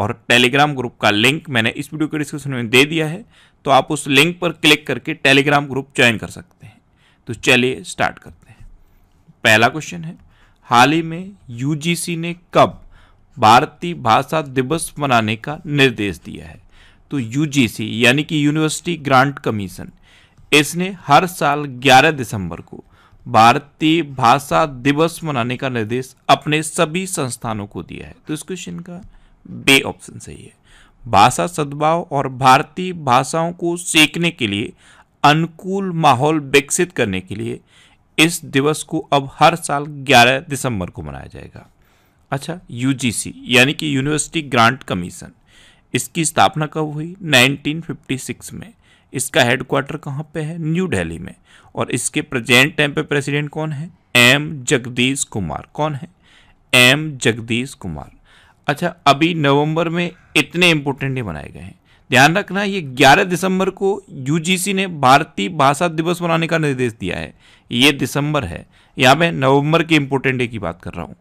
और Telegram group का link मैंने इस वीडियो के डिस्क्रिप्शन में दे दिया है तो आप उस लिंक पर क्लिक करके टेलीग्राम ग्रुप ज्वाइन कर सकते हैं तो चलिए स्टार्ट करते हैं पहला क्वेश्चन है हाल ही में यूजीसी ने कब भारतीय भाषा दिवस मनाने का निर्देश दिया है तो यूजीसी यानी कि यूनिवर्सिटी ग्रांट कमीशन इसने हर साल 11 दिसंबर को भारतीय भाषा दिवस मनाने का निर्देश अपने सभी संस्थानों को दिया है तो इस क्वेश्चन का बे ऑप्शन सही है भाषा सद्भाव और भारतीय भाषाओं को सीखने के लिए अनुकूल माहौल विकसित करने के लिए इस दिवस को अब हर साल 11 दिसंबर को मनाया जाएगा अच्छा यूजीसी यानी कि यूनिवर्सिटी ग्रांट कमीशन इसकी स्थापना कब हुई 1956 में इसका हेडक्वार्टर कहाँ पे है न्यू दिल्ली में और इसके प्रेजेंट टाइम पे प्रेसिडेंट कौन है एम जगदीश कुमार कौन है एम जगदीश कुमार अच्छा अभी नवंबर में इतने इम्पोर्टेंट डे बनाए गए हैं ध्यान रखना ये 11 दिसंबर को यूजीसी ने भारतीय भाषा दिवस मनाने का निर्देश दिया है ये दिसंबर है यहाँ मैं नवंबर के इम्पोर्टेंट डे की बात कर रहा हूँ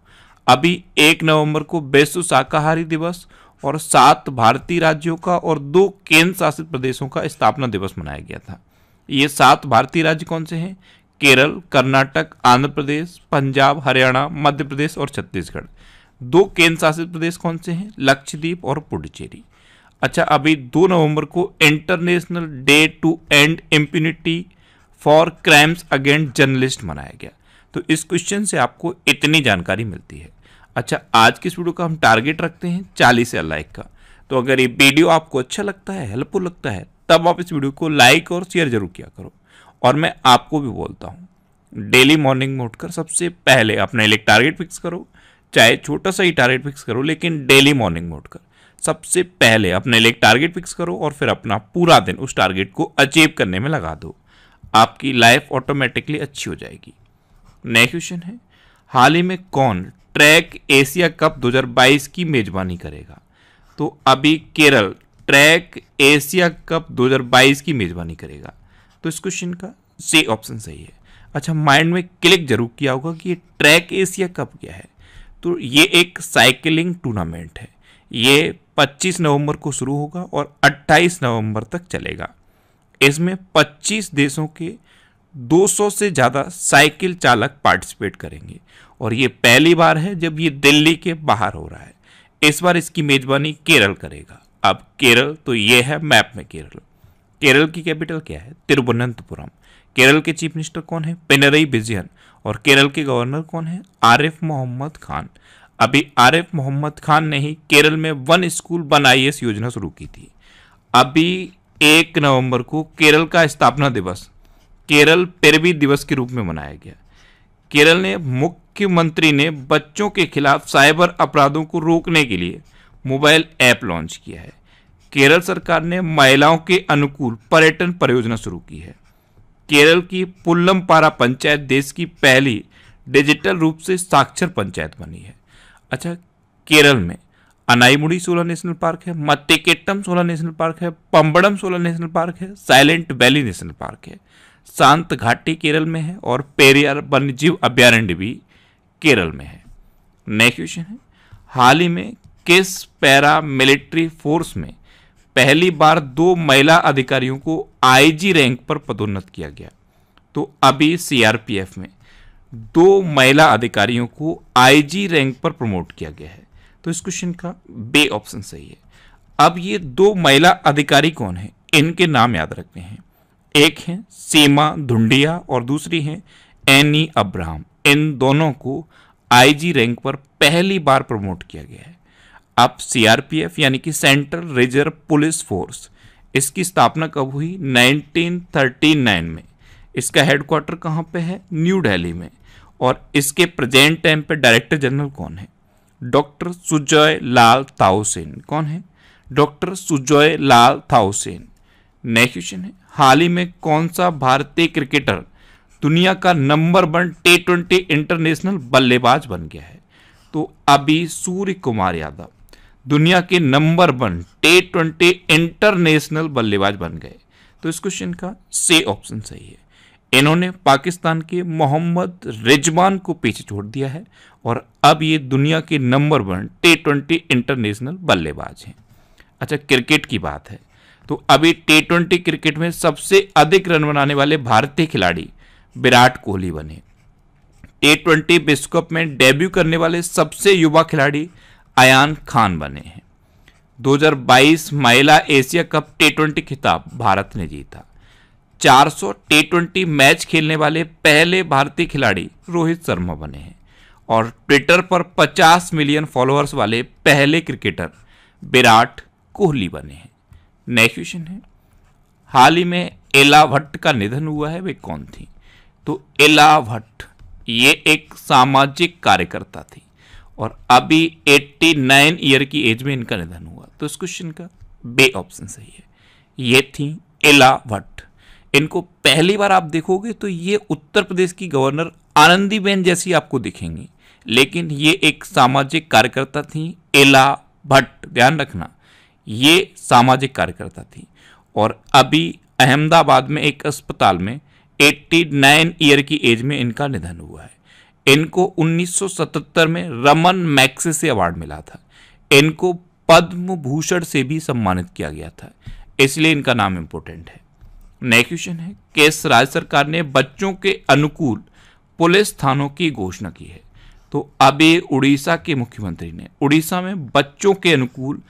अभी एक नवंबर को विश्व शाकाहारी दिवस और सात भारतीय राज्यों का और दो केंद्र शासित प्रदेशों का स्थापना दिवस मनाया गया था ये सात भारतीय राज्य कौन से हैं केरल कर्नाटक आंध्र प्रदेश पंजाब हरियाणा मध्य प्रदेश और छत्तीसगढ़ दो केंद्र शासित प्रदेश कौन से हैं लक्षद्वीप और पुडुचेरी अच्छा अभी दो नवंबर को international day to end impunity for crimes against journalist मनाया गया तो इस क्वेश्चन से आपको इतनी जानकारी मिलती है अच्छा आज की इस वीडियो का हम टारगेट रखते हैं चालीस या लाइक का तो अगर ये वीडियो आपको अच्छा लगता है हेल्पफुल लगता है तब आप इस वीडियो को लाइक और शेयर जरूर किया करो और मैं आपको भी बोलता हूँ डेली मॉर्निंग में उठकर सबसे पहले अपना एक टारगेट फिक्स करो चाहे छोटा सा ही टारगेट फिक्स करो लेकिन डेली मॉर्निंग मोड कर सबसे पहले अपने लिए एक टारगेट फिक्स करो और फिर अपना पूरा दिन उस टारगेट को अचीव करने में लगा दो आपकी लाइफ ऑटोमेटिकली अच्छी हो जाएगी नेक्स्ट क्वेश्चन है हाल ही में कौन ट्रैक एशिया कप 2022 की मेज़बानी करेगा तो अभी केरल ट्रैक एशिया कप 2022 की मेज़बानी करेगा तो इस क्वेश्चन का से ऑप्शन सही है अच्छा माइंड में क्लिक जरूर किया होगा कि ये ट्रैक एशिया कप क्या है तो ये एक साइकिलिंग टूर्नामेंट है ये 25 नवंबर को शुरू होगा और 28 नवंबर तक चलेगा इसमें 25 देशों के 200 से ज़्यादा साइकिल चालक पार्टिसिपेट करेंगे और ये पहली बार है जब ये दिल्ली के बाहर हो रहा है इस बार इसकी मेज़बानी केरल करेगा अब केरल तो ये है मैप में केरल केरल की कैपिटल क्या है तिरुवनंतपुरम केरल के चीफ मिनिस्टर कौन है पिनरई बिजियन और केरल के गवर्नर कौन है आरिफ मोहम्मद खान अभी आरिफ मोहम्मद खान ने ही केरल में वन स्कूल वन आई योजना शुरू की थी अभी एक नवंबर को केरल का स्थापना दिवस केरल पेरवी दिवस के रूप में मनाया गया केरल ने मुख्यमंत्री ने बच्चों के खिलाफ साइबर अपराधों को रोकने के लिए मोबाइल ऐप लॉन्च किया है केरल सरकार ने महिलाओं के अनुकूल पर्यटन परियोजना शुरू की है केरल की पुल्लमपारा पंचायत देश की पहली डिजिटल रूप से साक्षर पंचायत बनी है अच्छा केरल में अनाईमुड़ी सोलह नेशनल पार्क है मत्तेकेट्टम सोलह नेशनल पार्क है पम्बड़म सोलह नेशनल पार्क है साइलेंट वैली नेशनल पार्क है शांत घाटी केरल में है और पेरियार वन्यजीव अभ्यारण्य भी केरल में है नेक्स्ट क्वेश्चन है हाल ही में किस पैरा मिलिट्री फोर्स में पहली बार दो महिला अधिकारियों को आईजी रैंक पर पदोन्नत किया गया तो अभी सीआरपीएफ में दो महिला अधिकारियों को आईजी रैंक पर प्रमोट किया गया है तो इस क्वेश्चन का बे ऑप्शन सही है अब ये दो महिला अधिकारी कौन है इनके नाम याद रखने हैं एक हैं सीमा धुंडिया और दूसरी हैं एनी अब्राहम इन दोनों को आईजी रैंक पर पहली बार प्रमोट किया गया है अब सीआरपीएफ यानी कि सेंट्रल रिजर्व पुलिस फोर्स इसकी स्थापना कब हुई 1939 में इसका हेडक्वार्टर कहाँ पे है न्यू दिल्ली में और इसके प्रेजेंट टाइम पे डायरेक्टर जनरल कौन है डॉक्टर सुजय लाल थाउसेन कौन है doctor Sujay Lal Thaosen next question है हाल ही में कौन सा भारतीय क्रिकेटर दुनिया का number one T twenty international बल्लेबाज बन गया है तो अभी सूर्य कुमार यादव दुनिया के number one T twenty international बल्लेबाज बन गए तो इस क्वेश्चन का से ऑप्शन सही है इन्होंने पाकिस्तान के मोहम्मद रिजवान को पीछे छोड़ दिया है और अब ये दुनिया के number one T twenty international बल्लेबाज हैं अच्छा क्रिकेट की बात है तो अभी टी ट्वेंटी क्रिकेट में सबसे अधिक रन बनाने वाले भारतीय खिलाड़ी विराट कोहली बने टी ट्वेंटी विश्व कप में डेब्यू करने वाले सबसे युवा खिलाड़ी अयान खान बने हैं 2022 महिला एशिया कप टी ट्वेंटी खिताब भारत ने जीता 400 टी ट्वेंटी मैच खेलने वाले पहले भारतीय खिलाड़ी रोहित शर्मा बने हैं और ट्विटर पर 50 मिलियन फॉलोअर्स वाले पहले क्रिकेटर विराट कोहली बने हैं नेक्स्ट क्वेश्चन है हाल ही में एला भट्ट का निधन हुआ है वे कौन थी तो एला भट्ट ये एक सामाजिक कार्यकर्ता थी और अभी 89 ईयर की एज में इनका निधन हुआ तो इस क्वेश्चन का बे ऑप्शन सही है ये थी एला भट्ट इनको पहली बार आप देखोगे तो ये उत्तर प्रदेश की गवर्नर आनंदीबेन जैसी आपको दिखेंगी लेकिन ये एक सामाजिक कार्यकर्ता थी एला भट्ट ध्यान रखना ये सामाजिक कार्यकर्ता थी और अभी अहमदाबाद में एक अस्पताल में 89 ईयर की एज में इनका निधन हुआ है इनको 1977 में रमन मैक्से से अवार्ड मिला था इनको पद्म भूषण से भी सम्मानित किया गया था इसलिए इनका नाम इम्पोर्टेंट है नेक्स्ट क्वेश्चन है किस राज्य सरकार ने बच्चों के अनुकूल पुलिस थानों की घोषणा की है तो अब ये उड़ीसा के मुख्यमंत्री ने उड़ीसा में बच्चों के अनुकूल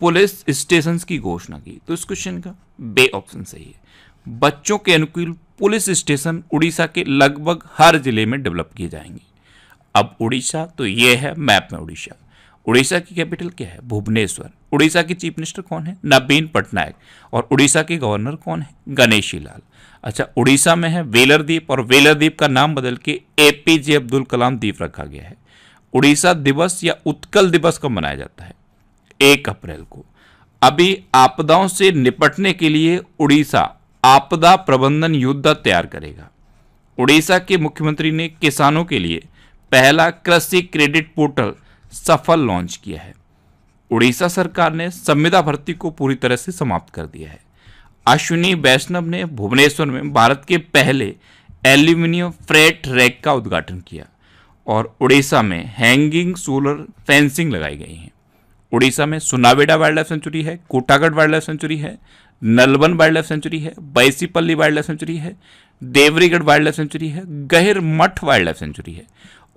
पुलिस स्टेशन की घोषणा की तो इस क्वेश्चन का बे ऑप्शन सही है बच्चों के अनुकूल पुलिस स्टेशन उड़ीसा के लगभग हर जिले में डेवलप किए जाएंगे अब उड़ीसा तो ये है मैप में उड़ीसा उड़ीसा की कैपिटल क्या है भुवनेश्वर उड़ीसा के चीफ मिनिस्टर कौन है नवीन पटनायक और उड़ीसा के गवर्नर कौन है गणेशी लाल अच्छा उड़ीसा में है वेलर द्वीप और वेलर द्वीप का नाम बदल के ए पी जे अब्दुल कलाम द्वीप रखा गया है उड़ीसा दिवस या उत्कल दिवस कब मनाया जाता है एक अप्रैल को अभी आपदाओं से निपटने के लिए उड़ीसा आपदा प्रबंधन योद्धा तैयार करेगा उड़ीसा के मुख्यमंत्री ने किसानों के लिए पहला कृषि क्रेडिट पोर्टल सफल लॉन्च किया है उड़ीसा सरकार ने संविदा भर्ती को पूरी तरह से समाप्त कर दिया है अश्विनी वैष्णव ने भुवनेश्वर में भारत के पहले एल्यूमिनियम फ्रेट रैक का उद्घाटन किया और उड़ीसा में हैंगिंग सोलर फेंसिंग लगाई गई है उड़ीसा में सुनावेडा वाइल्ड लाइफ सेंचुरी है कोटागढ़ वाइल्ड लाइफ सेंचुरी है नलबन वाइल्ड लाइफ सेंचुरी है बैसीपल्ली वाइल्ड लाइफ सेंचुरी है देवरीगढ़ वाइल्ड लाइफ सेंचुरी है गहिर मठ वाइल्ड लाइफ सेंचुरी है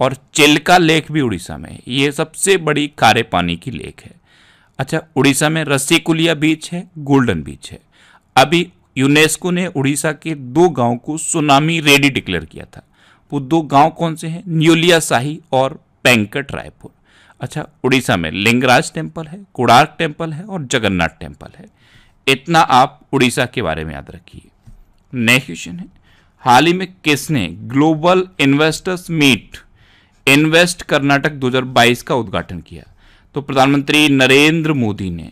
और चिल्का लेक भी उड़ीसा में है ये सबसे बड़ी खारे पानी की लेक है अच्छा उड़ीसा में रस्सीकुलिया बीच है गोल्डन बीच है अभी यूनेस्को ने उड़ीसा के दो गांव को सुनामी रेडी डिक्लेयर किया था वो दो गांव कौन से हैं न्यूलिया शाही और पैंकट रायपुर अच्छा उड़ीसा में लिंगराज टेम्पल है कुड़ार्क टेम्पल है और जगन्नाथ टेम्पल है इतना आप उड़ीसा के बारे में याद रखिए नेक्स्ट क्वेश्चन है हाल ही में किसने global investors meet invest Karnataka 2022 का उद्घाटन किया तो प्रधानमंत्री नरेंद्र मोदी ने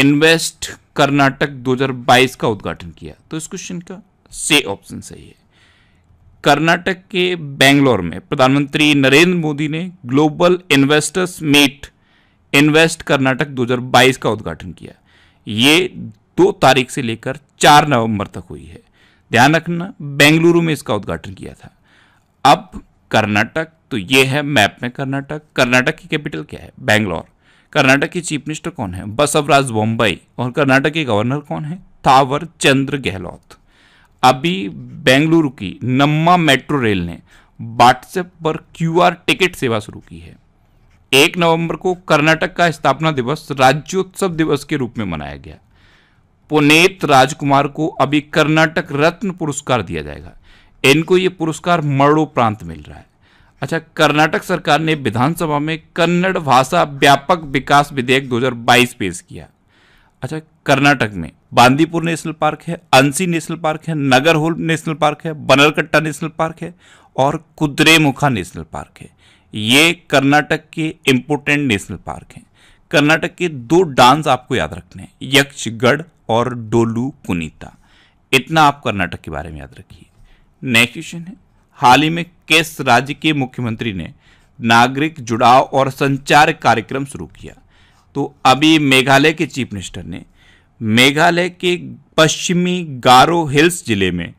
इन्वेस्ट कर्नाटक 2022 का उद्घाटन किया तो इस क्वेश्चन का से ऑप्शन सही है कर्नाटक के बेंगलोर में प्रधानमंत्री नरेंद्र मोदी ने global investors meet invest Karnataka 2022 का उद्घाटन किया ये दो तारीख से लेकर चार नवंबर तक हुई है ध्यान रखना बेंगलुरु में इसका उद्घाटन किया था अब कर्नाटक तो ये है मैप में कर्नाटक कर्नाटक की कैपिटल क्या है बेंगलोर कर्नाटक के चीफ मिनिस्टर कौन है बसवराज बम्बई और कर्नाटक के गवर्नर कौन है थावर चंद्र गहलोत अभी बेंगलुरु की नम्मा मेट्रो रेल ने व्हाट्सएप पर क्यूआर टिकट सेवा शुरू की है एक नवंबर को कर्नाटक का स्थापना दिवस राज्योत्सव दिवस के रूप में मनाया गया पुनेत राजकुमार को अभी कर्नाटक रत्न पुरस्कार दिया जाएगा इनको ये पुरस्कार प्रांत मिल रहा है अच्छा कर्नाटक सरकार ने विधानसभा में कन्नड़ भाषा व्यापक विकास विधेयक 2022 पेश किया अच्छा कर्नाटक में बांदीपुर नेशनल पार्क है अंसी नेशनल पार्क है नगर होल नेशनल पार्क है बनरकट्टा नेशनल पार्क है और कुद्रेमुखा नेशनल पार्क है ये कर्नाटक के इम्पोर्टेंट नेशनल पार्क हैं कर्नाटक के दो डांस आपको याद रखने हैं यक्षगढ़ और डोलू कुनीता इतना आप कर्नाटक के बारे में याद रखिए नेक्स्ट क्वेश्चन है हाल ही में किस राज्य के मुख्यमंत्री ने नागरिक जुड़ाव और संचार कार्यक्रम शुरू किया तो अभी मेघालय के चीफ मिनिस्टर ने मेघालय के पश्चिमी गारो हिल्स जिले में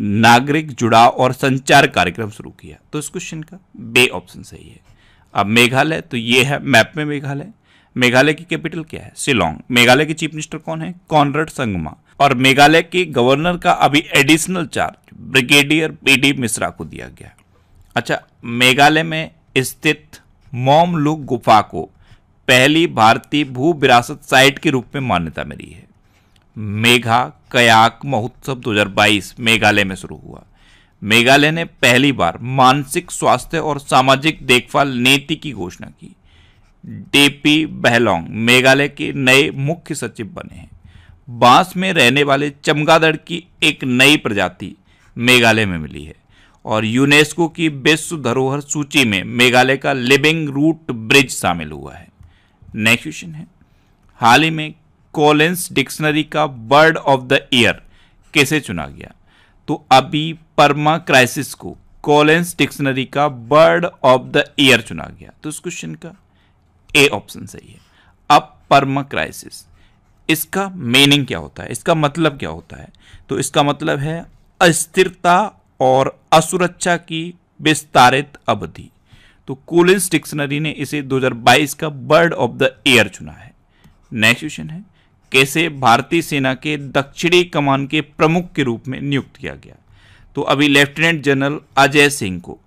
नागरिक जुड़ाव और संचार कार्यक्रम शुरू किया तो इस क्वेश्चन का बे ऑप्शन सही है अब मेघालय तो ये है मैप में मेघालय मेघालय की कैपिटल क्या है शिलोंग मेघालय के चीफ मिनिस्टर कौन है कॉनरेड संगमा और मेघालय के गवर्नर का अभी additional charge brigadier B Mishra को दिया गया अच्छा मेघालय में स्थित मोमलुक गुफा को पहली भारतीय भू विरासत साइट के रूप में मान्यता मिली है मेघा कयाक महोत्सव 2022 मेघालय में शुरू हुआ मेघालय ने पहली बार मानसिक स्वास्थ्य और सामाजिक देखभाल नीति की घोषणा की डीपी बहलोंग मेघालय के नए मुख्य सचिव बने हैं बांस में रहने वाले चमगादड़ की एक नई प्रजाति मेघालय में मिली है और यूनेस्को की विश्व धरोहर सूची में मेघालय का लिविंग रूट ब्रिज शामिल हुआ है नेक्स्ट क्वेश्चन है हाल ही में कॉलेंस डिक्शनरी का बर्ड ऑफ द ईयर कैसे चुना गया तो अभी परमा क्राइसिस को कॉलेंस डिक्शनरी का बर्ड ऑफ द ईयर चुना गया तो इस क्वेश्चन का ए ऑप्शन सही है अब परमा क्राइसिस इसका मीनिंग क्या होता है इसका मतलब क्या होता है तो इसका मतलब है अस्थिरता और असुरक्षा की विस्तारित अवधि तो कूलेंस डिक्शनरी ने इसे 2022 का बर्ड ऑफ द ईयर चुना है नेक्स्ट क्वेश्चन है कैसे भारतीय सेना के दक्षिणी कमान के प्रमुख के रूप में नियुक्त किया गया तो अभी लेफ्टिनेंट जनरल अजय सिंह को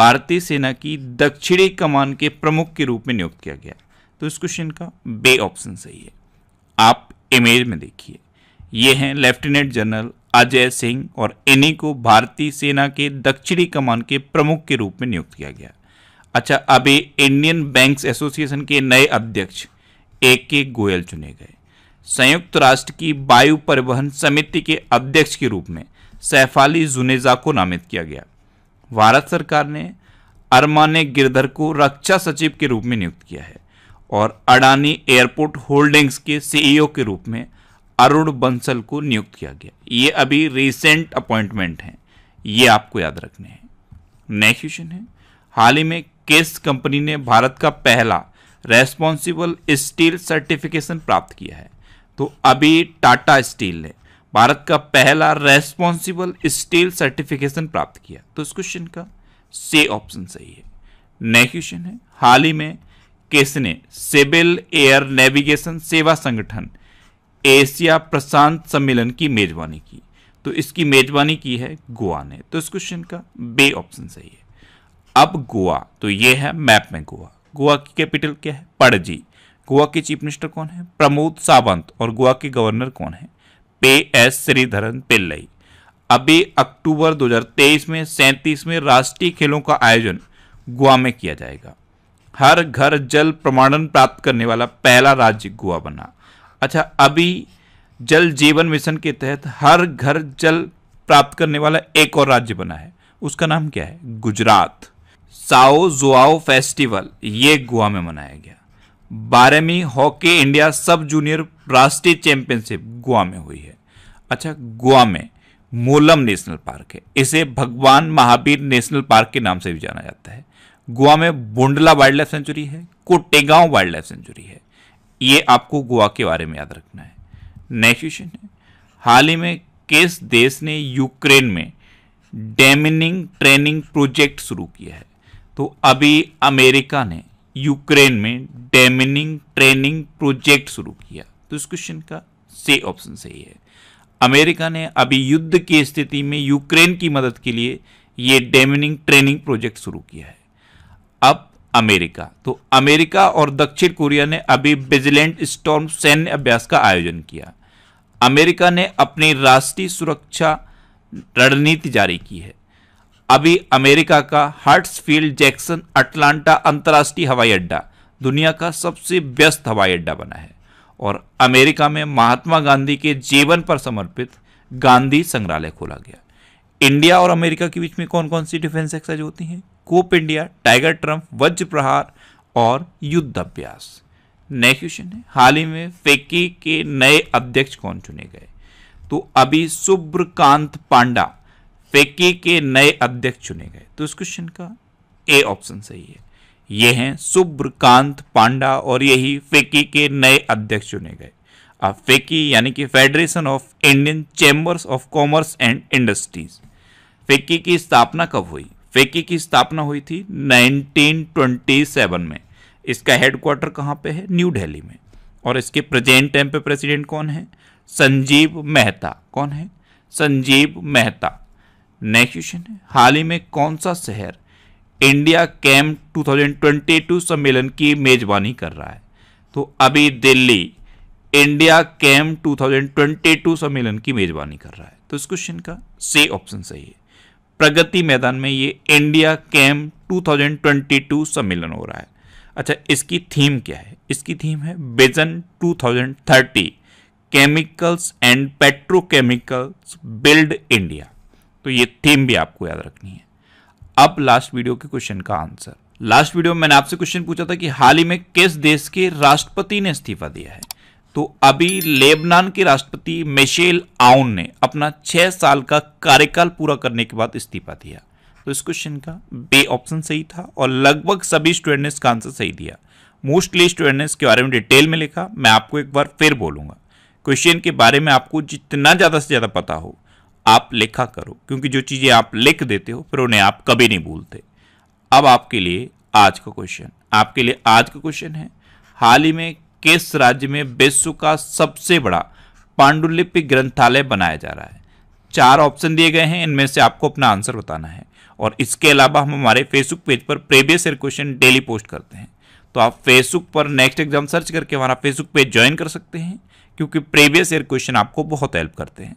भारतीय सेना की दक्षिणी कमान के प्रमुख के रूप में नियुक्त किया गया तो इस क्वेश्चन का बे ऑप्शन सही है आप इमेज में देखिए ये हैं लेफ्टिनेंट जनरल अजय सिंह और इन्हीं को भारतीय सेना के दक्षिणी कमान के प्रमुख के रूप में नियुक्त किया गया अच्छा अभी इंडियन बैंक्स एसोसिएशन के नए अध्यक्ष ए के गोयल चुने गए संयुक्त राष्ट्र की वायु परिवहन समिति के अध्यक्ष के रूप में सैफाली जुनेजा को नामित किया गया भारत सरकार ने अरमाने गिरधर को रक्षा सचिव के रूप में नियुक्त किया है और अडानी एयरपोर्ट होल्डिंग्स के सीईओ के रूप में अरुण बंसल को नियुक्त किया गया ये अभी रिसेंट अपॉइंटमेंट हैं ये आपको याद रखने हैं नेक्स्ट क्वेश्चन है हाल ही में केस कंपनी ने भारत का पहला रेस्पॉन्सिबल स्टील सर्टिफिकेशन प्राप्त किया है तो अभी टाटा स्टील ने भारत का पहला रेस्पॉन्सिबल स्टील सर्टिफिकेशन प्राप्त किया तो इस क्वेश्चन का से ऑप्शन सही है नेक्स्ट क्वेश्चन है हाल ही में किसने सिविल एयर नेविगेशन सेवा संगठन एशिया प्रशांत सम्मेलन की मेजबानी की तो इसकी मेजबानी की है गोवा ने तो इस क्वेश्चन का बे ऑप्शन सही है अब गोवा तो ये है मैप में गोवा गोवा की कैपिटल क्या है पड़जी गोवा के चीफ मिनिस्टर कौन है प्रमोद सावंत और गोवा के गवर्नर कौन है पे एस श्रीधरन पिल्लई अभी अक्टूबर 2023 में सैंतीसवें राष्ट्रीय खेलों का आयोजन गोवा में किया जाएगा हर घर जल प्रमाणन प्राप्त करने वाला पहला राज्य गोवा बना अच्छा अभी जल जीवन मिशन के तहत हर घर जल प्राप्त करने वाला एक और राज्य बना है उसका नाम क्या है गुजरात साओ जुआओ फेस्टिवल ये गोवा में मनाया गया बारहवीं हॉकी इंडिया सब जूनियर राष्ट्रीय चैंपियनशिप गोवा में हुई है अच्छा गोवा में मोलम नेशनल पार्क है इसे भगवान महावीर नेशनल पार्क के नाम से भी जाना जाता है गोवा में बोंडला वाइल्ड लाइफ सेंचुरी है कोटेगांव वाइल्ड लाइफ सेंचुरी है ये आपको गोवा के बारे में याद रखना है नेक्स्ट क्वेश्चन है हाल ही में किस देश ने यूक्रेन में डेमिनिंग ट्रेनिंग प्रोजेक्ट शुरू किया है तो अभी अमेरिका ने यूक्रेन में डेमिनिंग ट्रेनिंग प्रोजेक्ट शुरू किया तो इस क्वेश्चन का से ऑप्शन सही है अमेरिका ने अभी युद्ध की स्थिति में यूक्रेन की मदद के लिए यह डेमिनिंग ट्रेनिंग प्रोजेक्ट शुरू किया है अब अमेरिका तो अमेरिका और दक्षिण कोरिया ने अभी विजिलेंट स्टॉर्म सैन्य अभ्यास का आयोजन किया अमेरिका ने अपनी राष्ट्रीय सुरक्षा रणनीति जारी की है अभी अमेरिका का हर्ट्सफील्ड जैक्सन अटलांटा अंतर्राष्ट्रीय हवाई अड्डा दुनिया का सबसे व्यस्त हवाई अड्डा बना है और अमेरिका में महात्मा गांधी के जीवन पर समर्पित गांधी संग्रहालय खोला गया इंडिया और अमेरिका के बीच में कौन कौन सी डिफेंस एक्साइज होती हैं कोप इंडिया टाइगर ट्रम्प वज्र प्रहार और युद्ध अभ्यास नेक्स्ट क्वेश्चन है हाल ही में फेकी के नए अध्यक्ष कौन चुने गए तो अभी सुब्रकांत पांडा फेकी के नए अध्यक्ष चुने गए तो इस क्वेश्चन का ए ऑप्शन सही है ये हैं सुब्रकांत पांडा और यही फेकी के नए अध्यक्ष चुने गए अब फेकी यानी कि federation of Indian chambers of commerce and industries FICCI की स्थापना कब हुई फेकी की स्थापना हुई थी 1927 में इसका हेडक्वार्टर कहाँ पे है न्यू दिल्ली में और इसके प्रेजेंट टाइम पे प्रेसिडेंट कौन है संजीव मेहता कौन है संजीव मेहता नेक्स्ट क्वेश्चन है हाल ही में कौन सा शहर इंडिया कैम्प 2022 सम्मेलन की मेजबानी कर रहा है तो अभी दिल्ली इंडिया कैम्प 2022 सम्मेलन की मेजबानी कर रहा है तो इस क्वेश्चन का सी ऑप्शन सही है प्रगति मैदान में ये इंडिया कैम्प 2022 सम्मेलन हो रहा है अच्छा इसकी थीम क्या है इसकी थीम है vision 2030 chemicals and petrochemicals build India तो ये थीम भी आपको याद रखनी है अब लास्ट वीडियो के क्वेश्चन का आंसर लास्ट वीडियो में मैंने आपसे क्वेश्चन पूछा था कि हाल ही में किस देश के राष्ट्रपति ने इस्तीफा दिया है तो अभी लेबनान के राष्ट्रपति मेशेल आउन ने अपना छह साल का कार्यकाल पूरा करने के बाद इस्तीफा दिया तो इस क्वेश्चन का बे ऑप्शन सही था और लगभग सभी स्टूडेंट ने इसका आंसर सही दिया मोस्टली स्टूडेंट ने इसके बारे में डिटेल में लिखा मैं आपको एक बार फिर बोलूंगा क्वेश्चन के बारे में आपको जितना ज़्यादा से ज़्यादा पता हो आप लिखा करो क्योंकि जो चीज़ें आप लिख देते हो फिर उन्हें आप कभी नहीं भूलते अब आपके लिए आज का क्वेश्चन आपके लिए आज का क्वेश्चन है हाल ही में किस राज्य में विश्व का सबसे बड़ा पांडुलिपि ग्रंथालय बनाया जा रहा है चार ऑप्शन दिए गए हैं इनमें से आपको अपना आंसर बताना है और इसके अलावा हम हमारे फेसबुक पेज पर previous year question daily post करते हैं तो आप फेसबुक पर नेक्स्ट एग्जाम सर्च करके हमारा फेसबुक पेज ज्वाइन कर सकते हैं क्योंकि प्रीवियस ईयर क्वेश्चन आपको बहुत हेल्प करते हैं